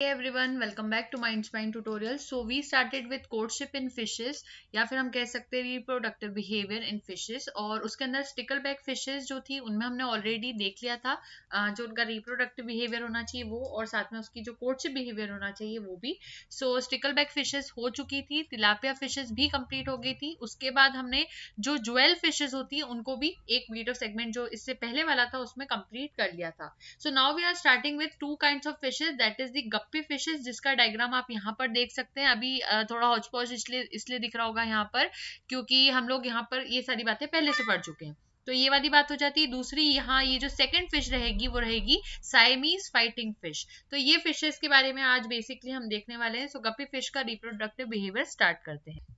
Hey everyone, welcome back to my MindSpine tutorial. So we started with courtship in fishes या फिर हम कह सकते हैं reproductive behavior in fishes और उसके अंदर stickleback fishes जो थी उनमें हमने already देख लिया था जो उनका reproductive behavior होना चाहिए वो और साथ में उसकी जो courtship behavior होना चाहिए वो भी So stickleback fishes हो चुकी थी tilapia fishes भी complete हो गई थी उसके बाद हमने जो jewel fishes होती है उनको भी एक video segment जो इससे पहले वाला था उसमें complete कर लिया था So now we are starting with two kinds of fishes that is the guppy fishes जिसका डायग्राम आप यहाँ पर देख सकते हैं अभी थोड़ा हॉचपॉच इसलिए इसलिए दिख रहा होगा यहाँ पर क्योंकि हम लोग यहाँ पर ये सारी बातें पहले से पढ़ चुके हैं तो ये वाली बात हो जाती है दूसरी यहाँ ये जो सेकंड फिश रहेगी वो रहेगी साइमीज फाइटिंग फिश तो ये फिशेस के बारे में आज बेसिकली हम देखने वाले हैं सो गप्पी फिश का रिप्रोडक्टिव बिहेवियर स्टार्ट करते हैं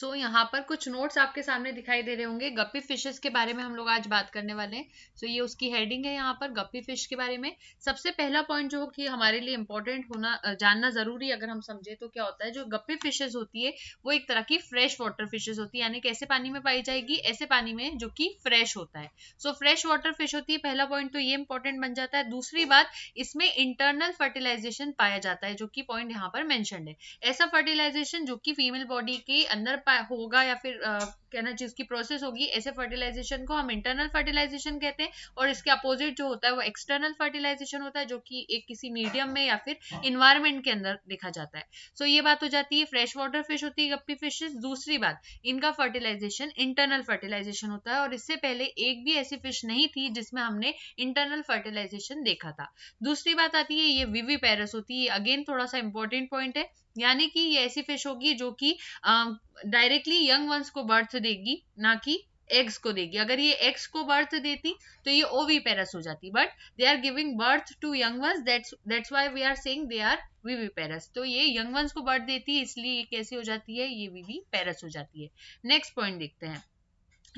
सो so, यहाँ पर कुछ नोट्स आपके सामने दिखाई दे रहे होंगे गप्पी फिशेस के बारे में हम लोग आज बात करने वाले हैं सो so, ये उसकी हेडिंग है यहाँ पर गप्पी फिश के बारे में सबसे पहला पॉइंट जो कि हमारे लिए इम्पोर्टेंट होना जानना जरूरी अगर हम समझे तो क्या होता है जो गप्पी फिशेज होती है वो एक तरह की फ्रेश वाटर फिशेज होती है यानी कैसे पानी में पाई जाएगी ऐसे पानी में जो कि फ्रेश होता है so so, fresh water fish होती है पहला पॉइंट तो ये इंपॉर्टेंट बन जाता है दूसरी बात इसमें इंटरनल फर्टिलाइजेशन पाया जाता है जो कि पॉइंट यहाँ पर मैंशन है ऐसा फर्टिलाइजेशन जो कि फीमेल बॉडी के अंदर होगा या फिर आ, कहना चाहिए उसकी प्रोसेस होगी ऐसे फर्टिलाइजेशन को हम इंटरनल फर्टिलाइजेशन कहते हैं और इसके अपोजिट जो होता है वो एक्सटर्नल फर्टिलाइजेशन होता है जो कि एक किसी मीडियम में या फिर इन्वायरमेंट के अंदर देखा जाता है सो so, ये बात हो जाती है फ्रेश वाटर फिश होती है गप्पी फिशेस दूसरी बात इनका फर्टिलाइजेशन इंटरनल फर्टिलाइजेशन होता है और इससे पहले एक भी ऐसी फिश नहीं थी जिसमें हमने इंटरनल फर्टिलाइजेशन देखा था दूसरी बात आती है ये विवी पैरस होती है अगेन थोड़ा सा इंपॉर्टेंट पॉइंट है यानी कि ये ऐसी फिश होगी जो कि डायरेक्टली यंग वंस को बर्थ देगी ना कि एग्स को देगी अगर ये एग्स को बर्थ देती तो ये ओवी पेरस हो जाती but they are giving birth to young ones that's why we are saying they are viviparous तो ये यंग वंस को बर्थ देती है इसलिए ये कैसी हो जाती है ये वीवी पेरस हो जाती है नेक्स्ट पॉइंट देखते हैं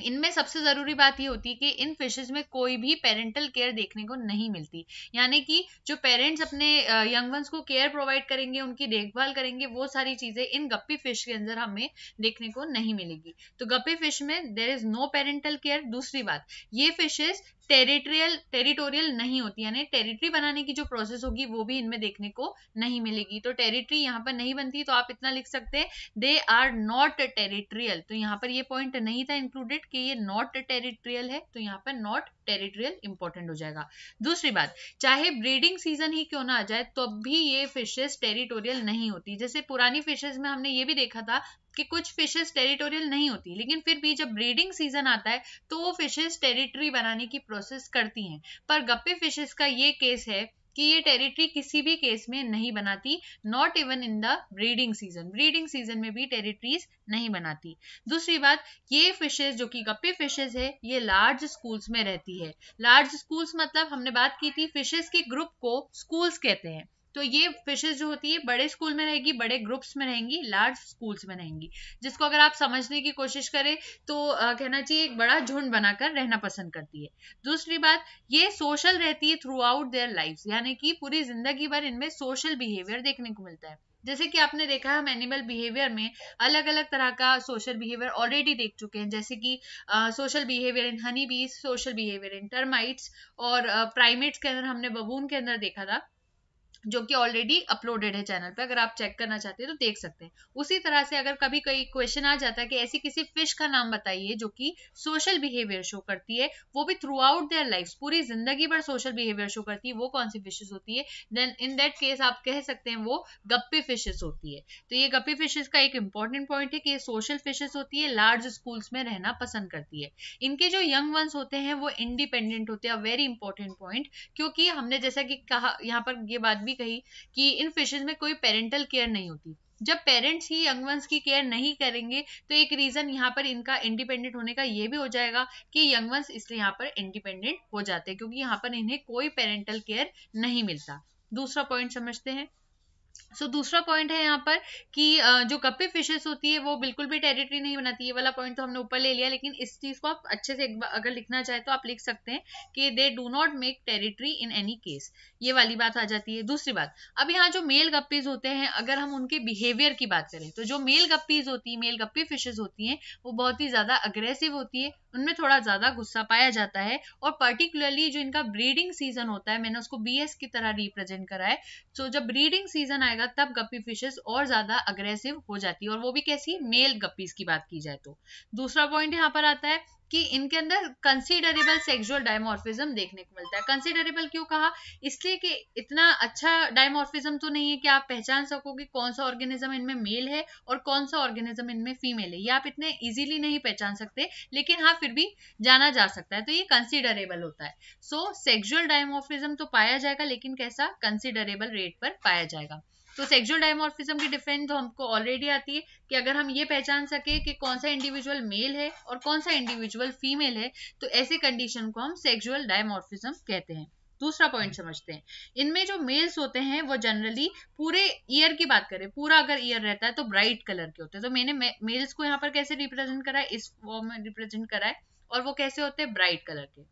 इनमें सबसे ज़रूरी बात यह होती है कि इन फिशेज में कोई भी पेरेंटल केयर देखने को नहीं मिलती यानी कि जो पेरेंट्स अपने यंग वंस को केयर प्रोवाइड करेंगे उनकी देखभाल करेंगे वो सारी चीज़ें इन गप्पी फिश के अंदर हमें देखने को नहीं मिलेगी तो गप्पी फिश में there is no parental care दूसरी बात ये फिशेज टेरिटोरियल टेरिटोरियल नहीं होती यानी टेरिटरी बनाने की जो प्रोसेस होगी वो भी इनमें देखने को नहीं मिलेगी तो टेरिटरी यहाँ पर नहीं बनती तो आप इतना लिख सकते हैं दे आर नॉट टेरिटोरियल तो यहाँ पर ये पॉइंट नहीं था इंक्लूडेड कि ये नॉट टेरिटोरियल है तो यहाँ पर नॉट टेरिटोरियल इंपॉर्टेंट हो जाएगा दूसरी बात चाहे ब्रीडिंग सीजन ही क्यों ना आ जाए तब तो भी ये फिशेज टेरिटोरियल नहीं होती जैसे पुरानी फिशेज में हमने ये भी देखा था कि कुछ फिशेस टेरिटोरियल नहीं होती लेकिन फिर भी जब ब्रीडिंग सीजन आता है तो वो फिशेस टेरिटरी बनाने की प्रोसेस करती हैं पर गप्पे फिशेस का ये केस है कि ये टेरिटरी किसी भी केस में नहीं बनाती not even in the breeding season breeding season में भी टेरिटरीज नहीं बनाती दूसरी बात ये फिशेज जो कि गप्पी फिशेज है ये लार्ज स्कूल्स में रहती है लार्ज स्कूल्स मतलब हमने बात की थी फिशेज के ग्रुप को स्कूल्स कहते हैं तो ये फिशेज जो होती है बड़े स्कूल में रहेगी बड़े ग्रुप्स में रहेंगी लार्ज स्कूल्स में रहेंगी जिसको अगर आप समझने की कोशिश करें तो आ, कहना चाहिए एक बड़ा झुंड बनाकर रहना पसंद करती है दूसरी बात ये सोशल रहती है थ्रू आउट देयर लाइफ यानी कि पूरी जिंदगी भर इनमें सोशल बिहेवियर देखने को मिलता है जैसे कि आपने देखा हम एनिमल बिहेवियर में अलग अलग तरह का सोशल बिहेवियर ऑलरेडी देख चुके हैं जैसे कि social behaviour in honey bees social behaviour in termites और प्राइमेट्स के अंदर हमने बबून के अंदर देखा था जो कि ऑलरेडी अपलोडेड है चैनल पे अगर आप चेक करना चाहते हैं तो देख सकते हैं उसी तरह से अगर कभी कई क्वेश्चन आ जाता है कि ऐसी किसी फिश का नाम बताइए जो कि सोशल बिहेवियर शो करती है वो भी थ्रू आउट देयर लाइफ पूरी जिंदगी भर सोशल बिहेवियर शो करती है वो कौन सी फिशेज होती है देन इन दैट केस आप कह सकते हैं वो गप्पी फिशेज होती है तो ये गप्पी फिशेज का एक इंपॉर्टेंट पॉइंट है कि ये सोशल फिशेज होती है लार्ज स्कूल्स में रहना पसंद करती है इनके जो यंग वंस होते हैं वो इंडिपेंडेंट होते हैं वेरी इंपॉर्टेंट पॉइंट क्योंकि हमने जैसा कि कहा यहाँ पर ये बात भी भी कही कि इन फिशेज में कोई पेरेंटल केयर नहीं होती जब पेरेंट्स ही यंग वंस की केयर नहीं करेंगे तो एक रीजन यहाँ पर इनका इंडिपेंडेंट होने का ये भी हो जाएगा कि यंग वंस इसलिए यहाँ पर इंडिपेंडेंट हो जाते हैं क्योंकि यहाँ पर इन्हें कोई पेरेंटल केयर नहीं मिलता दूसरा पॉइंट समझते हैं सो so, दूसरा पॉइंट है यहाँ पर कि जो गप्पे फिशेस होती है वो बिल्कुल भी टेरिटरी नहीं बनाती ये वाला पॉइंट तो हमने ऊपर ले लिया लेकिन इस चीज को आप अच्छे से अगर लिखना चाहे तो आप लिख सकते हैं कि they do not make territory in any case ये वाली बात आ जाती है दूसरी बात अब यहाँ जो मेल गप्पीज होते हैं अगर हम उनके बिहेवियर की बात करें तो जो मेल गप्पीज होती है मेल गप्पी फिशेज होती हैं वो बहुत ही ज्यादा अग्रेसिव होती है उनमें थोड़ा ज्यादा गुस्सा पाया जाता है और पर्टिकुलरली जो इनका ब्रीडिंग सीजन होता है मैंने उसको बी की तरह रिप्रेजेंट करा है सो तो जब ब्रीडिंग सीजन सीजन आएगा तब गप्पी फिशेस और ज्यादा अग्रेसिव हो जाती है और वो भी कैसी मेल गप्पीज की बात की जाए तो दूसरा पॉइंट यहाँ पर आता है कि इनके अंदर कंसिडरेबल सेक्सुअल डायमोर्फिज्म देखने को मिलता है कंसिडरेबल क्यों कहा इसलिए कि इतना अच्छा डायमोर्फिज्म तो नहीं है कि आप पहचान सको कि कौन सा ऑर्गेनिज्म इनमें मेल है और कौन सा ऑर्गेनिज्म इनमें फीमेल है ये आप इतने इजीली नहीं पहचान सकते लेकिन हाँ फिर भी जाना जा सकता है तो ये कंसिडरेबल होता है सो सेक्जुअल डायमोर्फिज्म तो पाया जाएगा लेकिन कैसा कंसिडरेबल रेट पर पाया जाएगा तो सेक्सुअल डायमोर्फिज्म की डिफेंस तो हमको ऑलरेडी आती है कि अगर हम ये पहचान सके कि कौन सा इंडिविजुअल मेल है और कौन सा इंडिविजुअल फीमेल है तो ऐसे कंडीशन को हम सेक्सुअल डायमोर्फिज्म कहते हैं दूसरा पॉइंट समझते हैं इनमें जो मेल्स होते हैं वो जनरली पूरे ईयर की बात करें पूरा अगर ईयर रहता है तो ब्राइट कलर के होते हैं तो मैंने मेल्स को यहाँ पर कैसे रिप्रेजेंट करा है इस फॉर्म में रिप्रेजेंट करा है और वो कैसे होते हैं ब्राइट कलर के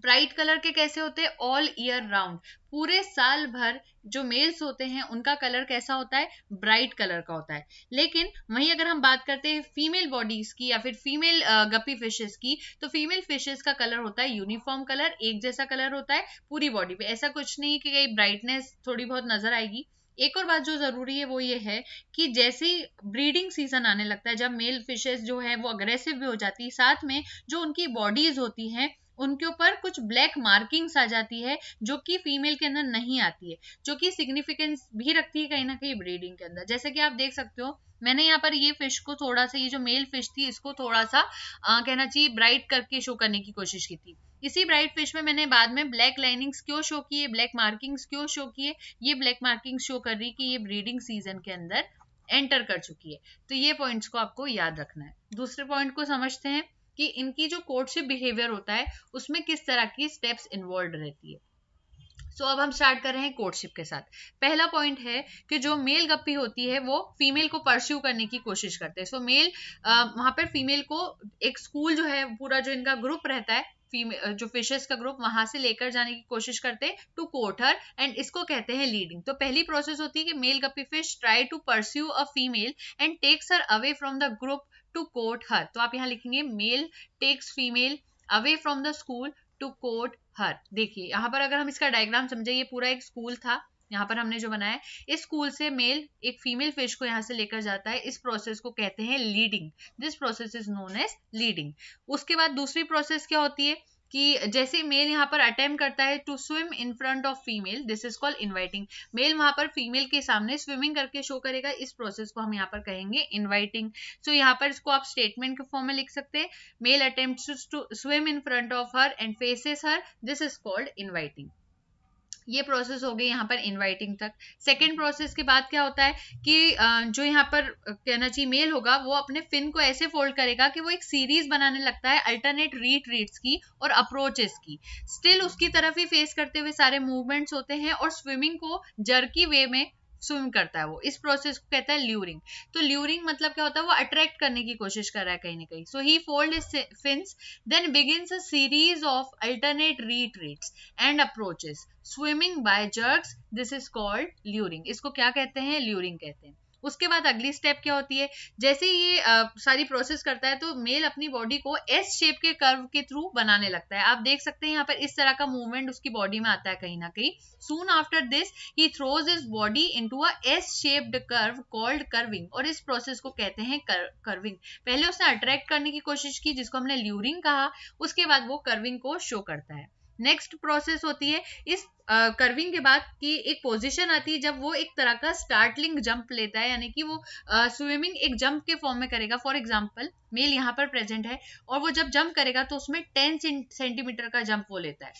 ब्राइट कलर के कैसे होते हैं ऑल ईयर राउंड पूरे साल भर जो मेल्स होते हैं उनका कलर कैसा होता है ब्राइट कलर का होता है लेकिन वहीं अगर हम बात करते हैं फीमेल बॉडीज की या फिर फीमेल गप्पी फिशेस की तो फीमेल फिशेस का कलर होता है यूनिफॉर्म कलर एक जैसा कलर होता है पूरी बॉडी पे ऐसा कुछ नहीं कि कहीं ब्राइटनेस थोड़ी बहुत नजर आएगी एक और बात जो जरूरी है वो ये है कि जैसे ही ब्रीडिंग सीजन आने लगता है जब मेल फिशेस जो है वो अग्रेसिव भी हो जाती है साथ में जो उनकी बॉडीज होती हैं उनके ऊपर कुछ ब्लैक मार्किंग्स आ जाती है जो कि फीमेल के अंदर नहीं आती है जो कि सिग्निफिकेंस भी रखती है कहीं ना कहीं ब्रीडिंग के अंदर जैसे कि आप देख सकते हो मैंने यहाँ पर ये फिश को थोड़ा सा ये जो मेल फिश थी इसको थोड़ा सा आ, कहना चाहिए ब्राइट करके शो करने की कोशिश की थी इसी ब्राइट फिश में मैंने बाद में ब्लैक लाइनिंग्स क्यों शो किए ब्लैक मार्किंग्स क्यों शो किए ये ब्लैक मार्किंग्स शो कर रही कि ये ब्रीडिंग सीजन के अंदर एंटर कर चुकी है तो ये पॉइंट्स को आपको याद रखना है दूसरे पॉइंट को समझते हैं कि इनकी जो कोर्टशिप बिहेवियर होता है उसमें किस तरह की स्टेप्स इन्वॉल्व रहती है सो so, अब हम स्टार्ट कर रहे हैं कोर्टशिप के साथ पहला पॉइंट है कि जो मेल गप्पी होती है वो फीमेल को परस्यू करने की कोशिश करते हैं सो मेल वहां पर फीमेल को एक स्कूल जो है पूरा जो इनका ग्रुप रहता है जो फिशेस का ग्रुप वहां से लेकर जाने की कोशिश करते हैं टू कोटर एंड इसको कहते हैं लीडिंग तो पहली प्रोसेस होती है कि male guppy fish try to pursue a female and takes her away from the group to court her तो आप यहाँ लिखेंगे male takes female away from the school to court her देखिए यहाँ पर अगर हम इसका डायग्राम समझे ये पूरा एक स्कूल था यहाँ पर हमने जो बनाया इस स्कूल से मेल एक फीमेल फिश को यहाँ से लेकर जाता है इस प्रोसेस को कहते हैं leading this process is known as leading उसके बाद दूसरी प्रोसेस क्या होती है कि जैसे मेल यहाँ पर अटेम्प्ट करता है to swim in front of female this is called inviting male वहां पर फीमेल के सामने स्विमिंग करके शो करेगा इस प्रोसेस को हम यहाँ पर कहेंगे इनवाइटिंग सो so, यहाँ पर इसको आप स्टेटमेंट के फॉर्म में लिख सकते हैं male attempt to swim in front of her and faces her this is called inviting ये प्रोसेस हो गई यहाँ पर इनवाइटिंग तक सेकेंड प्रोसेस के बाद क्या होता है कि जो यहाँ पर कहना चाहिए मेल होगा वो अपने फिन को ऐसे फोल्ड करेगा कि वो एक सीरीज बनाने लगता है अल्टरनेट रीट रीट्स की और अप्रोचेस की स्टिल उसकी तरफ ही फेस करते हुए सारे मूवमेंट्स होते हैं और स्विमिंग को जर्की वे में स्विम करता है वो इस प्रोसेस को कहता है ल्यूरिंग तो ल्यूरिंग मतलब क्या होता है वो अट्रैक्ट करने की कोशिश कर रहा है कहीं ना कहीं so he fold fins then begins a series of alternate retreats and approaches swimming by jerks this is called luring इसको क्या कहते हैं ल्यूरिंग कहते हैं उसके बाद अगली स्टेप क्या होती है जैसे ये आ, सारी प्रोसेस करता है तो मेल अपनी बॉडी को एस शेप के कर्व के थ्रू बनाने लगता है आप देख सकते हैं यहाँ पर इस तरह का मूवमेंट उसकी बॉडी में आता है कहीं ना कहीं soon after this he throws his body into a S shaped curve called curving और इस प्रोसेस को कहते हैं कर्विंग पहले उसने अट्रैक्ट करने की कोशिश की जिसको हमने ल्यूरिंग कहा उसके बाद वो कर्विंग को शो करता है नेक्स्ट प्रोसेस होती है इस कर्विंग के बाद की एक पोजीशन आती है जब वो एक तरह का स्टार्टलिंग जंप लेता है यानी कि वो स्विमिंग एक जंप के फॉर्म में करेगा फॉर एग्जांपल मेल यहाँ पर प्रेजेंट है और वो जब जंप करेगा तो उसमें टेन सेंटीमीटर का जंप वो लेता है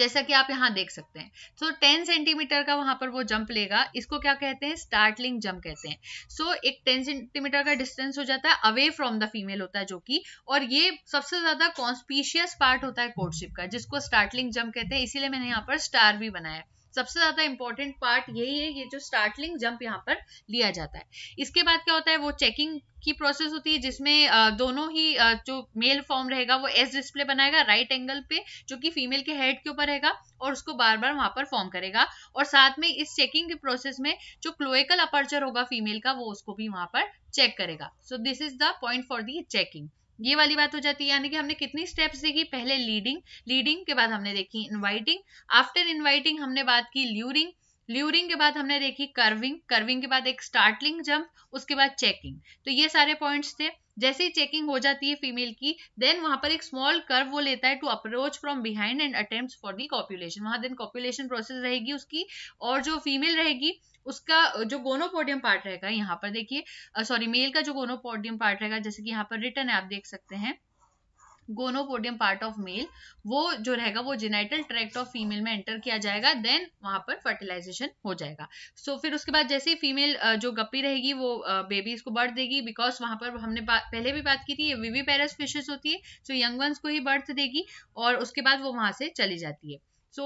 जैसा कि आप यहाँ देख सकते हैं सो टेन सेंटीमीटर का वहां पर वो जंप लेगा इसको क्या कहते हैं स्टार्टलिंग जंप कहते हैं सो so, एक टेन सेंटीमीटर का डिस्टेंस हो जाता है अवे फ्रॉम द फीमेल होता है जो कि और ये सबसे ज्यादा कॉन्स्पीशियस पार्ट होता है कोर्टशिप का जिसको स्टार्टलिंग जंप कहते हैं इसीलिए मैंने यहाँ पर स्टार भी बनाया सबसे ज्यादा इंपॉर्टेंट पार्ट यही है ये जो स्टार्टलिंग जंप यहाँ पर लिया जाता है इसके बाद क्या होता है वो चेकिंग की प्रोसेस होती है जिसमें दोनों ही जो मेल फॉर्म रहेगा वो एस डिस्प्ले बनाएगा राइट एंगल पे जो कि फीमेल के हेड के ऊपर रहेगा और उसको बार बार वहां पर फॉर्म करेगा और साथ में इस चेकिंग के प्रोसेस में जो क्लोएकल अपर्चर होगा फीमेल का वो उसको भी वहां पर चेक करेगा so this is the point for the checking ये वाली बात हो जाती है यानी कि हमने कितनी स्टेप्स देखी पहले लीडिंग लीडिंग के बाद हमने देखी इनवाइटिंग आफ्टर इनवाइटिंग हमने बात की ल्यूरिंग ल्यूरिंग के बाद हमने देखी कर्विंग कर्विंग के बाद एक स्टार्टलिंग जंप उसके बाद चेकिंग तो ये सारे पॉइंट्स थे जैसे ही चेकिंग हो जाती है फीमेल की देन वहां पर एक स्मॉल कर्व वो लेता है to approach from behind and attempt for the copulation वहां देन कॉपुलेशन प्रोसेस रहेगी उसकी और जो फीमेल रहेगी उसका जो गोनोपोडियम पार्ट रहेगा यहाँ पर देखिए सॉरी मेल का जो गोनोपोडियम पार्ट रहेगा जैसे कि यहाँ पर रिटर्न है आप देख सकते हैं गोनोपोडियम पार्ट ऑफ मेल वो जो रहेगा वो जेनाइटल ट्रैक्ट ऑफ फीमेल में एंटर किया जाएगा देन वहां पर फर्टिलाइजेशन हो जाएगा सो so, फिर उसके बाद जैसे ही फीमेल जो गप्पी रहेगी वो बेबीज को बर्थ देगी बिकॉज वहां पर हमने पहले भी बात की थी ये विवी पैरस फिशेस होती है सो यंग वंस को ही बर्थ देगी और उसके बाद वो वहां से चली जाती है सो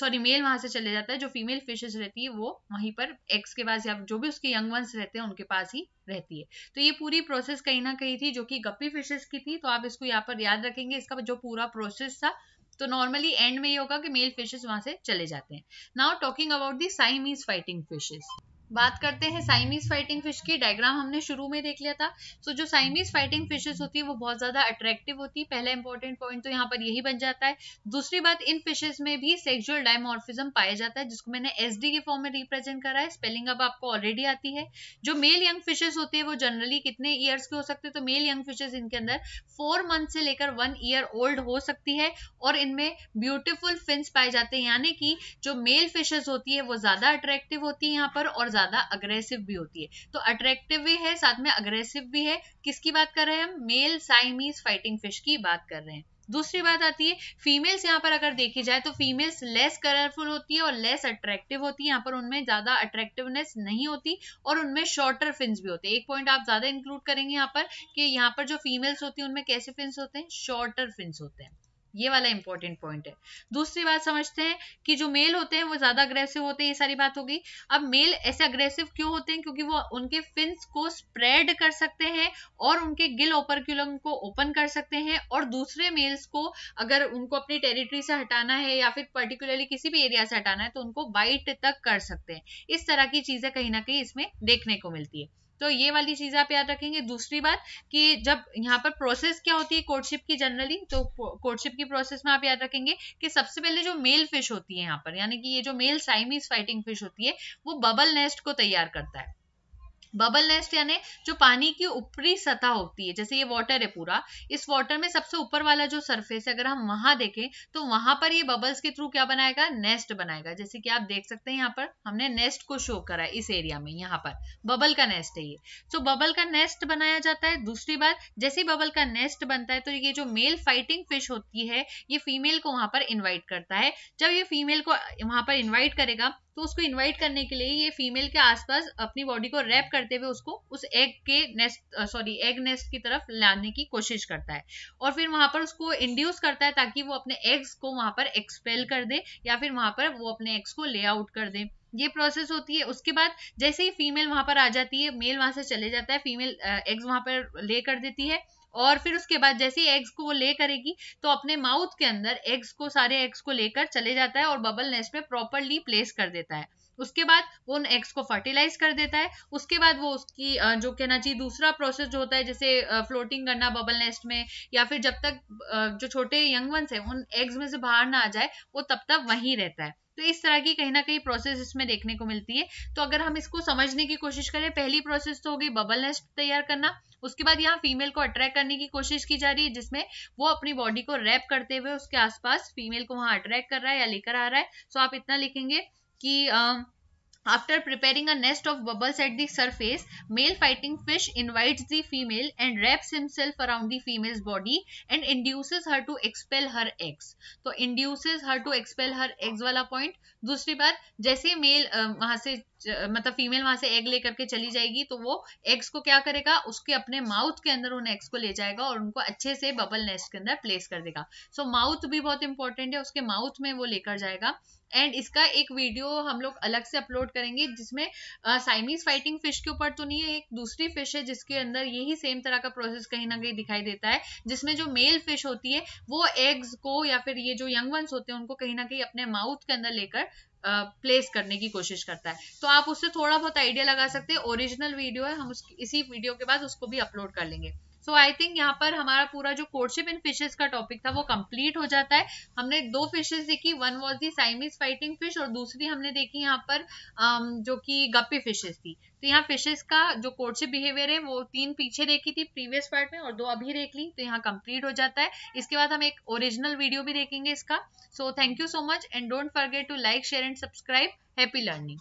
सॉरी मेल वहां से चले जाता है जो फीमेल फिशेस रहती है वो वहीं पर एक्स के पास या जो भी उसके यंग वंस रहते हैं उनके पास ही रहती है तो ये पूरी प्रोसेस कहीं ना कहीं थी जो कि गप्पी फिशेस की थी तो आप इसको यहाँ पर याद रखेंगे इसका जो पूरा प्रोसेस था तो नॉर्मली एंड में ये होगा कि मेल फिशेस वहां से चले जाते हैं now talking about the Siamese fighting fishes बात करते हैं साइमीज फाइटिंग फिश की डायग्राम हमने शुरू में देख लिया था सो so, जो साइमीज फाइटिंग फिशेस होती है वो बहुत ज्यादा अट्रैक्टिव होती है पहला इंपॉर्टेंट पॉइंट तो यहाँ पर यही बन जाता है दूसरी बात इन फिशेस में भी सेक्सुअल डायमोर्फिज्म पाया जाता है जिसको मैंने एस के फॉर्म में रिप्रेजेंट करा है स्पेलिंग अब आपको ऑलरेडी आती है जो मेल यंग फिशेज होती है वो जनरली कितने ईयर्स के हो सकते हैं तो मेल यंग फिशेज इनके अंदर फोर मंथ से लेकर वन ईयर ओल्ड हो सकती है और इनमें ब्यूटिफुल फिंस पाए जाते हैं यानी कि जो मेल फिशेज होती है वो ज्यादा अट्रैक्टिव होती है यहाँ पर और ज्यादा अग्रेसिव भी होती है तो अट्रैक्टिव भी है साथ में अग्रेसिव भी है किसकी बात कर रहे हैं हम मेल साइमीज फाइटिंग फिश की बात कर रहे हैं दूसरी बात आती है फीमेल्स यहाँ पर अगर देखी जाए तो फीमेल्स लेस कलरफुल होती है और लेस अट्रैक्टिव होती है यहाँ पर उनमें ज्यादा अट्रैक्टिवनेस नहीं होती और उनमें शॉर्टर फिन्स भी होते हैं एक पॉइंट आप ज्यादा इंक्लूड करेंगे यहाँ पर कि यहाँ पर जो फीमेल्स होती है उनमें कैसे फिन्स होते हैं शॉर्टर फिन्स होते हैं ये वाला इंपॉर्टेंट पॉइंट है दूसरी बात समझते हैं कि जो मेल होते हैं वो ज्यादा अग्रेसिव होते हैं ये सारी बात होगी अब मेल ऐसे अग्रेसिव क्यों होते हैं क्योंकि वो उनके फिन्स को स्प्रेड कर सकते हैं और उनके गिल ओपरक्यूलम को ओपन कर सकते हैं और दूसरे मेल्स को अगर उनको अपनी टेरिटरी से हटाना है या फिर पर्टिकुलरली किसी भी एरिया से हटाना है तो उनको बाइट तक कर सकते हैं इस तरह की चीजें कहीं ना कहीं इसमें देखने को मिलती है तो ये वाली चीज आप याद रखेंगे दूसरी बात कि जब यहाँ पर प्रोसेस क्या होती है कोर्टशिप की जनरली तो कोर्टशिप की प्रोसेस में आप याद रखेंगे कि सबसे पहले जो मेल फिश होती है यहाँ पर यानी कि ये जो मेल साइमीज फाइटिंग फिश होती है वो बबल नेस्ट को तैयार करता है बबल नेस्ट यानी जो पानी की ऊपरी सतह होती है जैसे ये वाटर है पूरा इस वाटर में सबसे ऊपर वाला जो सरफेस है अगर हम वहां देखें तो वहां पर ये बबल्स के थ्रू क्या बनाएगा नेस्ट बनाएगा जैसे कि आप देख सकते हैं यहाँ पर हमने नेस्ट को शो करा है इस एरिया में यहाँ पर बबल का नेस्ट है ये सो बबल का नेस्ट बनाया जाता है दूसरी बार जैसे बबल का नेस्ट बनता है तो ये जो मेल फाइटिंग फिश होती है ये फीमेल को वहां पर इन्वाइट करता है जब ये फीमेल को वहां पर इन्वाइट करेगा तो उसको इनवाइट करने के लिए ये फीमेल के आसपास अपनी बॉडी को रैप करते हुए उसको उस एग के नेस्ट सॉरी एग नेस्ट की तरफ लाने की कोशिश करता है और फिर वहां पर उसको इंड्यूस करता है ताकि वो अपने एग्स को वहां पर एक्सपेल कर दे या फिर वहां पर वो अपने एग्स को ले आउट कर दे ये प्रोसेस होती है उसके बाद जैसे ही फीमेल वहां पर आ जाती है मेल वहां से चले जाता है फीमेल एग्स वहां पर ले कर देती है और फिर उसके बाद जैसे ही एग्स को वो ले करेगी तो अपने माउथ के अंदर एग्स को सारे एग्स को लेकर चले जाता है और बबल नेस्ट में प्रॉपरली प्लेस कर देता है उसके बाद वो उन एग्स को फर्टिलाइज कर देता है उसके बाद वो उसकी जो कहना चाहिए दूसरा प्रोसेस जो होता है जैसे फ्लोटिंग करना बबल नेस्ट में या फिर जब तक जो छोटे यंग वंस हैं उन एग्स में से बाहर ना आ जाए वो तब तक वहीं रहता है तो इस तरह की कहीं ना कहीं प्रोसेस इसमें देखने को मिलती है तो अगर हम इसको समझने की कोशिश करें पहली प्रोसेस तो होगी बबल नेस्ट तैयार करना उसके बाद यहाँ फीमेल को अट्रैक्ट करने की कोशिश की जा रही है जिसमें वो अपनी बॉडी को रैप करते हुए उसके आसपास फीमेल को वहां अट्रैक्ट कर रहा है या लेकर आ रहा है सो आप इतना लिखेंगे कि After preparing a nest of bubbles at the surface, male fighting fish invites the female and wraps himself around the female's body and induces her to expel her eggs. तो induces her to expel her eggs वाला point. दूसरी बार जैसे male वहाँ से मतलब female वहां से egg लेकर के चली जाएगी तो वो एग्स को क्या करेगा उसके अपने माउथ के अंदर उन एग्स को ले जाएगा और उनको अच्छे से बबल नेस्ट के अंदर प्लेस कर देगा सो so, माउथ भी बहुत इंपॉर्टेंट है उसके माउथ में वो लेकर जाएगा एंड इसका एक वीडियो हम लोग अलग से अपलोड करेंगे जिसमें साइमीज फाइटिंग फिश के ऊपर तो नहीं है एक दूसरी फिश है जिसके अंदर यही सेम तरह का प्रोसेस कहीं ना कहीं दिखाई देता है जिसमें जो मेल फिश होती है वो एग्स को या फिर ये जो यंग वंस होते हैं उनको कहीं ना कहीं अपने माउथ के अंदर लेकर प्लेस करने की कोशिश करता है तो आप उससे थोड़ा बहुत आइडिया लगा सकते हैं ओरिजिनल वीडियो है हम उस इसी वीडियो के बाद उसको भी अपलोड कर लेंगे सो आई थिंक यहाँ पर हमारा पूरा जो कोर्टशिप इन फिशेज का टॉपिक था वो कंप्लीट हो जाता है हमने दो फिशेज देखी one was the Siamese fighting fish और दूसरी हमने देखी यहाँ पर um, जो कि गप्पी फिशेज थी तो यहाँ फिशेज का जो कोर्टशिप बिहेवियर है वो तीन पीछे देखी थी प्रीवियस पार्ट में और दो अभी देख ली तो यहाँ कंप्लीट हो जाता है इसके बाद हम एक ओरिजिनल वीडियो भी देखेंगे इसका so thank you so much and don't forget to like share and subscribe happy learning